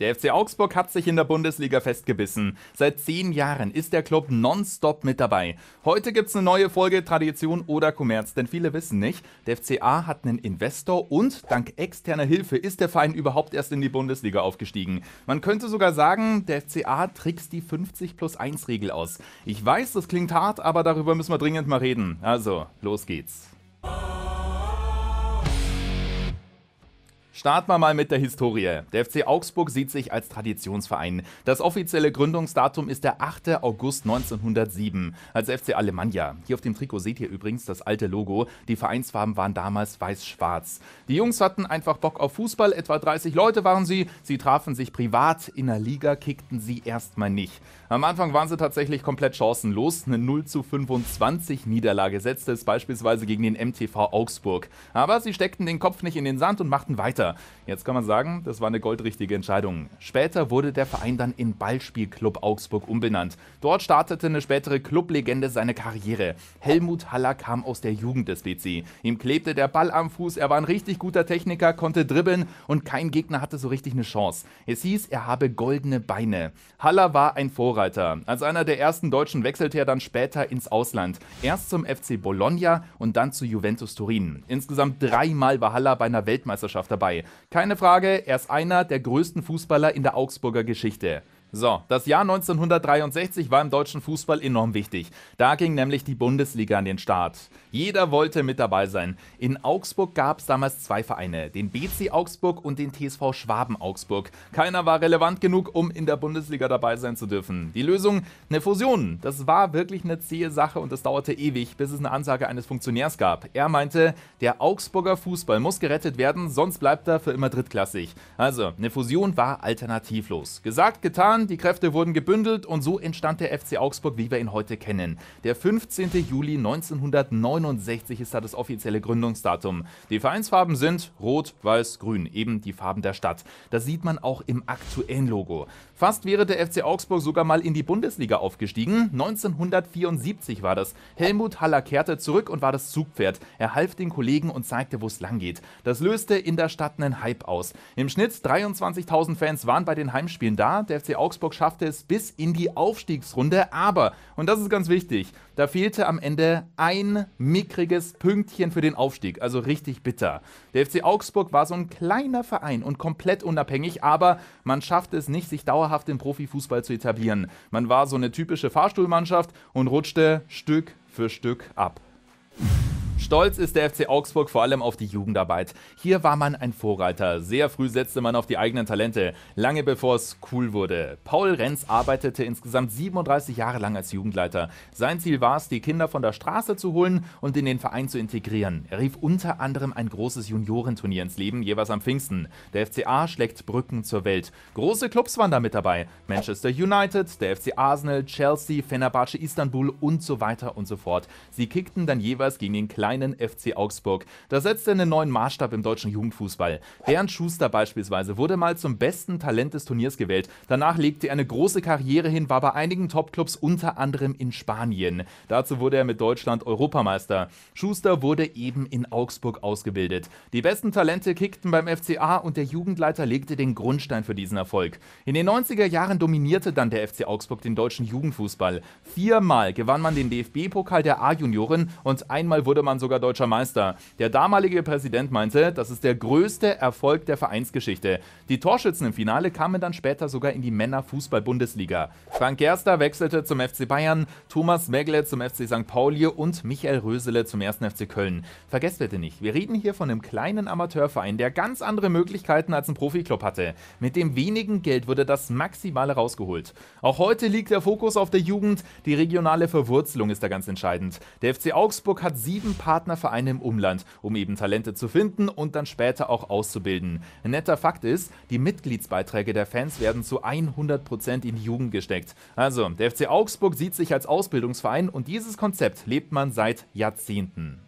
Der FC Augsburg hat sich in der Bundesliga festgebissen. Seit zehn Jahren ist der Club nonstop mit dabei. Heute gibt's eine neue Folge Tradition oder Kommerz, denn viele wissen nicht, der FCA hat einen Investor und dank externer Hilfe ist der Verein überhaupt erst in die Bundesliga aufgestiegen. Man könnte sogar sagen, der FCA trickst die 50 plus 1 Regel aus. Ich weiß, das klingt hart, aber darüber müssen wir dringend mal reden. Also, los geht's. Starten wir mal mit der Historie. Der FC Augsburg sieht sich als Traditionsverein. Das offizielle Gründungsdatum ist der 8. August 1907 als FC Alemannia. Hier auf dem Trikot seht ihr übrigens das alte Logo. Die Vereinsfarben waren damals weiß-schwarz. Die Jungs hatten einfach Bock auf Fußball. Etwa 30 Leute waren sie. Sie trafen sich privat. In der Liga kickten sie erstmal nicht. Am Anfang waren sie tatsächlich komplett chancenlos. Eine 0 zu 25 Niederlage setzte es beispielsweise gegen den MTV Augsburg. Aber sie steckten den Kopf nicht in den Sand und machten weiter. Münster. Jetzt kann man sagen, das war eine goldrichtige Entscheidung. Später wurde der Verein dann in Ballspielclub Augsburg umbenannt. Dort startete eine spätere Clublegende seine Karriere. Helmut Haller kam aus der Jugend des BC. Ihm klebte der Ball am Fuß, er war ein richtig guter Techniker, konnte dribbeln und kein Gegner hatte so richtig eine Chance. Es hieß, er habe goldene Beine. Haller war ein Vorreiter. Als einer der ersten Deutschen wechselte er dann später ins Ausland. Erst zum FC Bologna und dann zu Juventus Turin. Insgesamt dreimal war Haller bei einer Weltmeisterschaft dabei dabei. Keine Frage, er ist einer der größten Fußballer in der Augsburger Geschichte. So, das Jahr 1963 war im deutschen Fußball enorm wichtig. Da ging nämlich die Bundesliga an den Start. Jeder wollte mit dabei sein. In Augsburg gab es damals zwei Vereine, den BC Augsburg und den TSV Schwaben Augsburg. Keiner war relevant genug, um in der Bundesliga dabei sein zu dürfen. Die Lösung, eine Fusion. Das war wirklich eine zähe Sache und das dauerte ewig, bis es eine Ansage eines Funktionärs gab. Er meinte, der Augsburger Fußball muss gerettet werden, sonst bleibt er für immer drittklassig. Also, eine Fusion war alternativlos. Gesagt, getan an, die Kräfte wurden gebündelt und so entstand der FC Augsburg, wie wir ihn heute kennen. Der 15. Juli 1969 ist da das offizielle Gründungsdatum. Die Vereinsfarben sind rot, weiß, grün, eben die Farben der Stadt. Das sieht man auch im aktuellen Logo. Fast wäre der FC Augsburg sogar mal in die Bundesliga aufgestiegen. 1974 war das. Helmut Haller kehrte zurück und war das Zugpferd. Er half den Kollegen und zeigte, wo es langgeht. Das löste in der Stadt einen Hype aus. Im Schnitt 23.000 Fans waren bei den Heimspielen da. Der FC Augsburg Augsburg schaffte es bis in die Aufstiegsrunde, aber, und das ist ganz wichtig, da fehlte am Ende ein mickriges Pünktchen für den Aufstieg, also richtig bitter. Der FC Augsburg war so ein kleiner Verein und komplett unabhängig, aber man schaffte es nicht, sich dauerhaft im Profifußball zu etablieren. Man war so eine typische Fahrstuhlmannschaft und rutschte Stück für Stück ab. Stolz ist der FC Augsburg vor allem auf die Jugendarbeit. Hier war man ein Vorreiter. Sehr früh setzte man auf die eigenen Talente, lange bevor es cool wurde. Paul Renz arbeitete insgesamt 37 Jahre lang als Jugendleiter. Sein Ziel war es, die Kinder von der Straße zu holen und in den Verein zu integrieren. Er rief unter anderem ein großes Juniorenturnier ins Leben, jeweils am Pfingsten. Der FCA schlägt Brücken zur Welt. Große Clubs waren da mit dabei. Manchester United, der FC Arsenal, Chelsea, Fenerbahce Istanbul und so weiter und so fort. Sie kickten dann jeweils gegen den Kleinen kleinen FC Augsburg. Da setzt er einen neuen Maßstab im deutschen Jugendfußball. Bernd Schuster beispielsweise wurde mal zum besten Talent des Turniers gewählt. Danach legte er eine große Karriere hin, war bei einigen Topclubs unter anderem in Spanien. Dazu wurde er mit Deutschland Europameister. Schuster wurde eben in Augsburg ausgebildet. Die besten Talente kickten beim FCA und der Jugendleiter legte den Grundstein für diesen Erfolg. In den 90er Jahren dominierte dann der FC Augsburg den deutschen Jugendfußball. Viermal gewann man den DFB-Pokal der A-Junioren und einmal wurde man waren sogar deutscher Meister. Der damalige Präsident meinte, das ist der größte Erfolg der Vereinsgeschichte. Die Torschützen im Finale kamen dann später sogar in die Männerfußball-Bundesliga. Frank Gerster wechselte zum FC Bayern, Thomas Megle zum FC St. Pauli und Michael Rösele zum 1. FC Köln. Vergesst bitte nicht, wir reden hier von einem kleinen Amateurverein, der ganz andere Möglichkeiten als ein Profiklub hatte. Mit dem wenigen Geld wurde das Maximale rausgeholt. Auch heute liegt der Fokus auf der Jugend, die regionale Verwurzelung ist da ganz entscheidend. Der FC Augsburg hat sieben Partnervereine im Umland, um eben Talente zu finden und dann später auch auszubilden. Ein netter Fakt ist, die Mitgliedsbeiträge der Fans werden zu 100% in die Jugend gesteckt. Also, der FC Augsburg sieht sich als Ausbildungsverein und dieses Konzept lebt man seit Jahrzehnten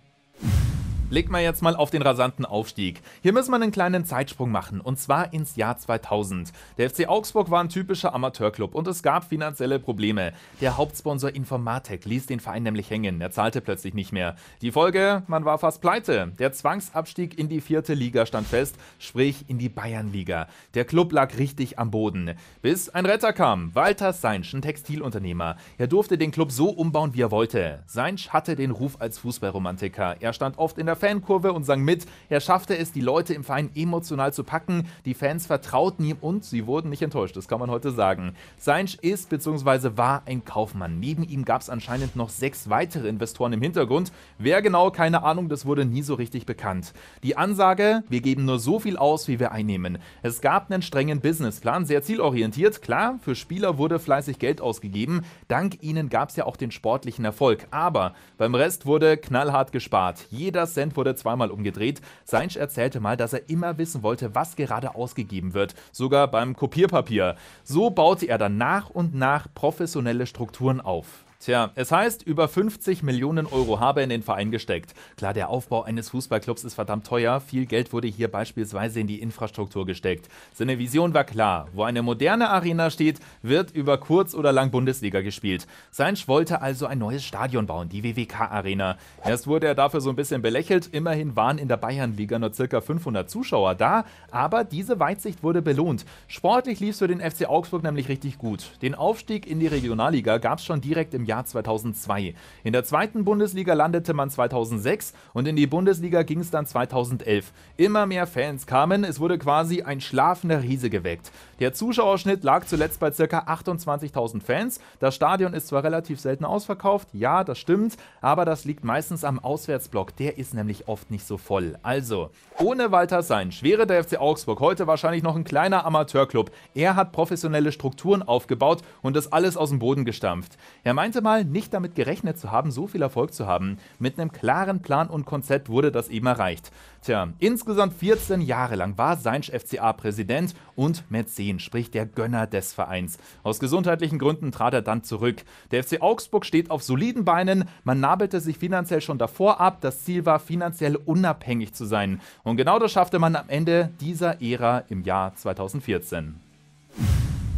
legt man jetzt mal auf den rasanten Aufstieg. Hier müssen wir einen kleinen Zeitsprung machen, und zwar ins Jahr 2000. Der FC Augsburg war ein typischer Amateurclub und es gab finanzielle Probleme. Der Hauptsponsor Informatec ließ den Verein nämlich hängen, er zahlte plötzlich nicht mehr. Die Folge, man war fast pleite. Der Zwangsabstieg in die vierte Liga stand fest, sprich in die Bayernliga. Der Club lag richtig am Boden. Bis ein Retter kam, Walter Seinsch, ein Textilunternehmer. Er durfte den Club so umbauen, wie er wollte. Seinsch hatte den Ruf als Fußballromantiker. Er stand oft in der Fankurve und sang mit. Er schaffte es, die Leute im Verein emotional zu packen. Die Fans vertrauten ihm und sie wurden nicht enttäuscht, das kann man heute sagen. Seinsch ist bzw. war ein Kaufmann. Neben ihm gab es anscheinend noch sechs weitere Investoren im Hintergrund. Wer genau, keine Ahnung, das wurde nie so richtig bekannt. Die Ansage, wir geben nur so viel aus, wie wir einnehmen. Es gab einen strengen Businessplan, sehr zielorientiert. Klar, für Spieler wurde fleißig Geld ausgegeben. Dank ihnen gab es ja auch den sportlichen Erfolg. Aber beim Rest wurde knallhart gespart. Jeder Cent Cent wurde zweimal umgedreht. Seinsch erzählte mal, dass er immer wissen wollte, was gerade ausgegeben wird, sogar beim Kopierpapier. So baute er dann nach und nach professionelle Strukturen auf. Tja, es heißt, über 50 Millionen Euro habe er in den Verein gesteckt. Klar, der Aufbau eines Fußballclubs ist verdammt teuer. Viel Geld wurde hier beispielsweise in die Infrastruktur gesteckt. Seine Vision war klar. Wo eine moderne Arena steht, wird über kurz oder lang Bundesliga gespielt. Seinsch wollte also ein neues Stadion bauen, die WWK-Arena. Erst wurde er dafür so ein bisschen belächelt. Immerhin waren in der Bayernliga nur ca. 500 Zuschauer da. Aber diese Weitsicht wurde belohnt. Sportlich lief es für den FC Augsburg nämlich richtig gut. Den Aufstieg in die Regionalliga gab es schon direkt im Jahr 2002. In der zweiten Bundesliga landete man 2006 und in die Bundesliga ging es dann 2011. Immer mehr Fans kamen, es wurde quasi ein schlafender Riese geweckt. Der Zuschauerschnitt lag zuletzt bei ca. 28.000 Fans. Das Stadion ist zwar relativ selten ausverkauft, ja, das stimmt, aber das liegt meistens am Auswärtsblock, der ist nämlich oft nicht so voll. Also, ohne Walter Sein wäre der FC Augsburg heute wahrscheinlich noch ein kleiner Amateurclub. Er hat professionelle Strukturen aufgebaut und das alles aus dem Boden gestampft. Er meinte vermute mal, nicht damit gerechnet zu haben, so viel Erfolg zu haben. Mit einem klaren Plan und Konzept wurde das eben erreicht. Tja, insgesamt 14 Jahre lang war Seinsch FCA Präsident und Mäzen, sprich der Gönner des Vereins. Aus gesundheitlichen Gründen trat er dann zurück. Der FC Augsburg steht auf soliden Beinen, man nabelte sich finanziell schon davor ab, das Ziel war, finanziell unabhängig zu sein. Und genau das schaffte man am Ende dieser Ära im Jahr 2014.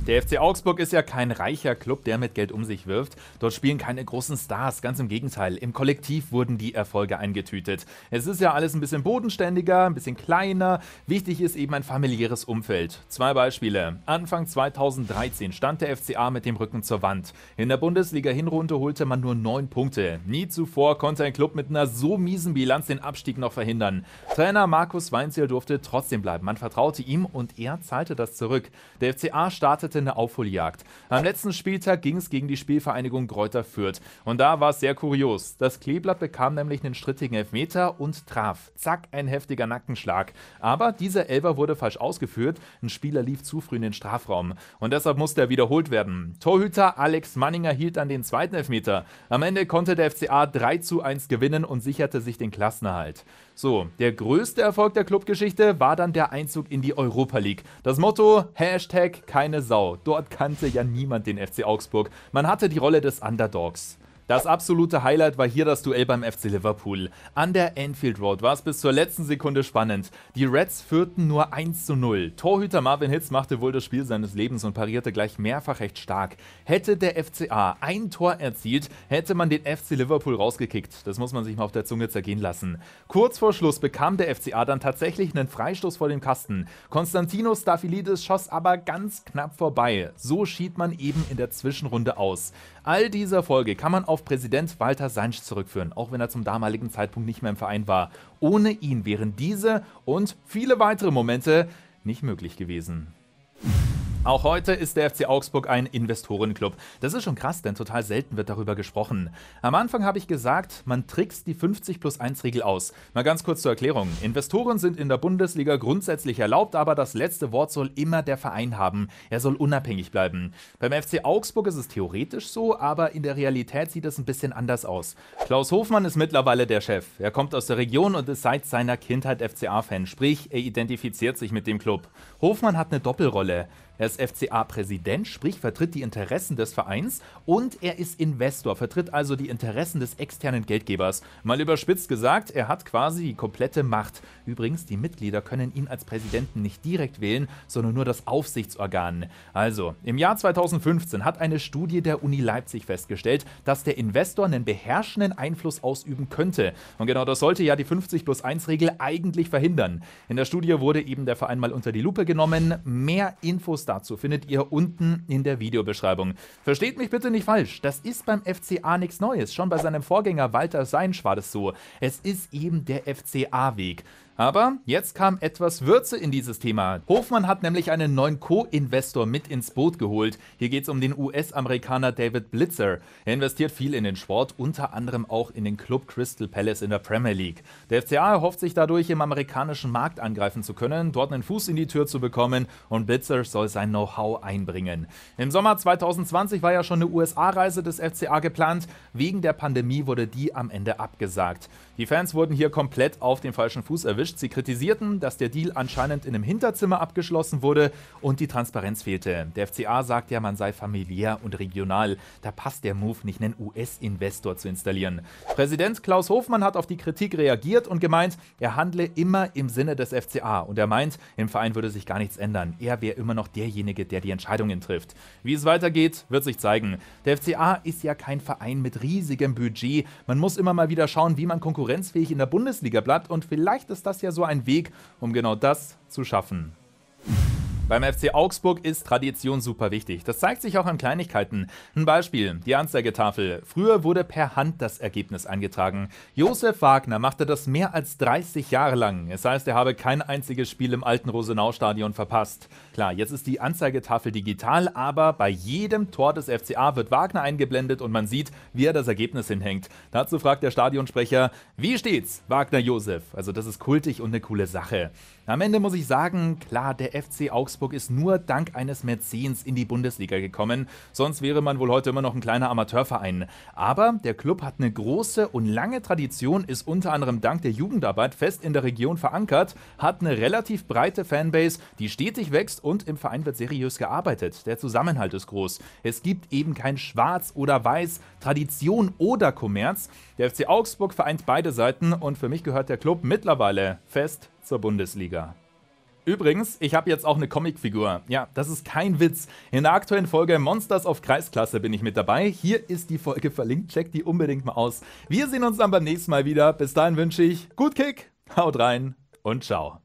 Der FC Augsburg ist ja kein reicher Club, der mit Geld um sich wirft. Dort spielen keine großen Stars, ganz im Gegenteil. Im Kollektiv wurden die Erfolge eingetütet. Es ist ja alles ein bisschen bodenständiger, ein bisschen kleiner. Wichtig ist eben ein familiäres Umfeld. Zwei Beispiele. Anfang 2013 stand der FCA mit dem Rücken zur Wand. In der Bundesliga-Hinrunde holte man nur neun Punkte. Nie zuvor konnte ein Club mit einer so miesen Bilanz den Abstieg noch verhindern. Trainer Markus Weinziel durfte trotzdem bleiben. Man vertraute ihm und er zahlte das zurück. Der FCA startete startete eine Aufholjagd. Am letzten Spieltag ging es gegen die Spielvereinigung Kräuter Fürth. Und da war es sehr kurios. Das Kleeblatt bekam nämlich einen strittigen Elfmeter und traf. Zack, ein heftiger Nackenschlag. Aber dieser Elfer wurde falsch ausgeführt. Ein Spieler lief zu früh in den Strafraum. Und deshalb musste er wiederholt werden. Torhüter Alex Manninger hielt dann den zweiten Elfmeter. Am Ende konnte der FCA 3 zu 1 gewinnen und sicherte sich den Klassenerhalt. So, der größte Erfolg der Clubgeschichte war dann der Einzug in die Europa League. Das Motto Hashtag keine Sau. Dort kannte ja niemand den FC Augsburg. Man hatte die Rolle des Underdogs. Das absolute Highlight war hier das Duell beim FC Liverpool. An der Anfield Road war es bis zur letzten Sekunde spannend. Die Reds führten nur 1 zu 0. Torhüter Marvin Hitz machte wohl das Spiel seines Lebens und parierte gleich mehrfach recht stark. Hätte der FCA ein Tor erzielt, hätte man den FC Liverpool rausgekickt. Das muss man sich mal auf der Zunge zergehen lassen. Kurz vor Schluss bekam der FCA dann tatsächlich einen Freistoß vor dem Kasten. Konstantinos Staphylidis schoss aber ganz knapp vorbei. So schied man eben in der Zwischenrunde aus. All diese Erfolge kann man auf Präsident Walter Sanch zurückführen, auch wenn er zum damaligen Zeitpunkt nicht mehr im Verein war. Ohne ihn wären diese und viele weitere Momente nicht möglich gewesen. Auch heute ist der FC Augsburg ein Investorenclub. Das ist schon krass, denn total selten wird darüber gesprochen. Am Anfang habe ich gesagt, man trickst die 50 plus 1 Regel aus. Mal ganz kurz zur Erklärung. Investoren sind in der Bundesliga grundsätzlich erlaubt, aber das letzte Wort soll immer der Verein haben. Er soll unabhängig bleiben. Beim FC Augsburg ist es theoretisch so, aber in der Realität sieht es ein bisschen anders aus. Klaus Hofmann ist mittlerweile der Chef. Er kommt aus der Region und ist seit seiner Kindheit FCA-Fan, sprich, er identifiziert sich mit dem Club. Hofmann hat eine Doppelrolle. Er ist FCA-Präsident, sprich vertritt die Interessen des Vereins und er ist Investor, vertritt also die Interessen des externen Geldgebers. Mal überspitzt gesagt, er hat quasi die komplette Macht. Übrigens, die Mitglieder können ihn als Präsidenten nicht direkt wählen, sondern nur das Aufsichtsorgan. Also, im Jahr 2015 hat eine Studie der Uni Leipzig festgestellt, dass der Investor einen beherrschenden Einfluss ausüben könnte. Und genau das sollte ja die 50 plus 1 Regel eigentlich verhindern. In der Studie wurde eben der Verein mal unter die Lupe genommen. Mehr Infos Infos dazu findet ihr unten in der Videobeschreibung. Versteht mich bitte nicht falsch, das ist beim FCA nichts Neues. Schon bei seinem Vorgänger Walter Seinsch war das so. Es ist eben der FCA-Weg. Aber jetzt kam etwas Würze in dieses Thema. Hofmann hat nämlich einen neuen Co-Investor mit ins Boot geholt. Hier geht es um den US-Amerikaner David Blitzer. Er investiert viel in den Sport, unter anderem auch in den Club Crystal Palace in der Premier League. Der FCA erhofft sich dadurch, im amerikanischen Markt angreifen zu können, dort einen Fuß in die Tür zu bekommen und Blitzer soll sein Know-how einbringen. Im Sommer 2020 war ja schon eine USA-Reise des FCA geplant. Wegen der Pandemie wurde die am Ende abgesagt. Die Fans wurden hier komplett auf den falschen Fuß erwischt enttäuscht. Sie kritisierten, dass der Deal anscheinend in einem Hinterzimmer abgeschlossen wurde und die Transparenz fehlte. Der FCA sagt ja, man sei familiär und regional. Da passt der Move nicht, einen US-Investor zu installieren. Präsident Klaus Hofmann hat auf die Kritik reagiert und gemeint, er handle immer im Sinne des FCA. Und er meint, im Verein würde sich gar nichts ändern. Er wäre immer noch derjenige, der die Entscheidungen trifft. Wie es weitergeht, wird sich zeigen. Der FCA ist ja kein Verein mit riesigem Budget. Man muss immer mal wieder schauen, wie man konkurrenzfähig in der Bundesliga bleibt. Und vielleicht ist das das ja so ein Weg, um genau das zu schaffen. Beim FC Augsburg ist Tradition super wichtig. Das zeigt sich auch an Kleinigkeiten. Ein Beispiel, die Anzeigetafel. Früher wurde per Hand das Ergebnis eingetragen. Josef Wagner machte das mehr als 30 Jahre lang. Es heißt, er habe kein einziges Spiel im alten Rosenau-Stadion verpasst. Klar, jetzt ist die Anzeigetafel digital, aber bei jedem Tor des FCA wird Wagner eingeblendet und man sieht, wie er das Ergebnis hinhängt. Dazu fragt der Stadionsprecher, wie steht's, Wagner Josef? Also das ist kultig und eine coole Sache. Am Ende muss ich sagen, klar, der FC Augsburg Augsburg ist nur dank eines Mäzens in die Bundesliga gekommen. Sonst wäre man wohl heute immer noch ein kleiner Amateurverein. Aber der Club hat eine große und lange Tradition, ist unter anderem dank der Jugendarbeit fest in der Region verankert, hat eine relativ breite Fanbase, die stetig wächst und im Verein wird seriös gearbeitet. Der Zusammenhalt ist groß. Es gibt eben kein Schwarz oder Weiß, Tradition oder Kommerz. Der FC Augsburg vereint beide Seiten und für mich gehört der Club mittlerweile fest zur Bundesliga. Übrigens, ich habe jetzt auch eine Comicfigur. Ja, das ist kein Witz. In der aktuellen Folge Monsters of Kreisklasse bin ich mit dabei. Hier ist die Folge verlinkt. Checkt die unbedingt mal aus. Wir sehen uns dann beim nächsten Mal wieder. Bis dahin wünsche ich gut Kick, haut rein und ciao.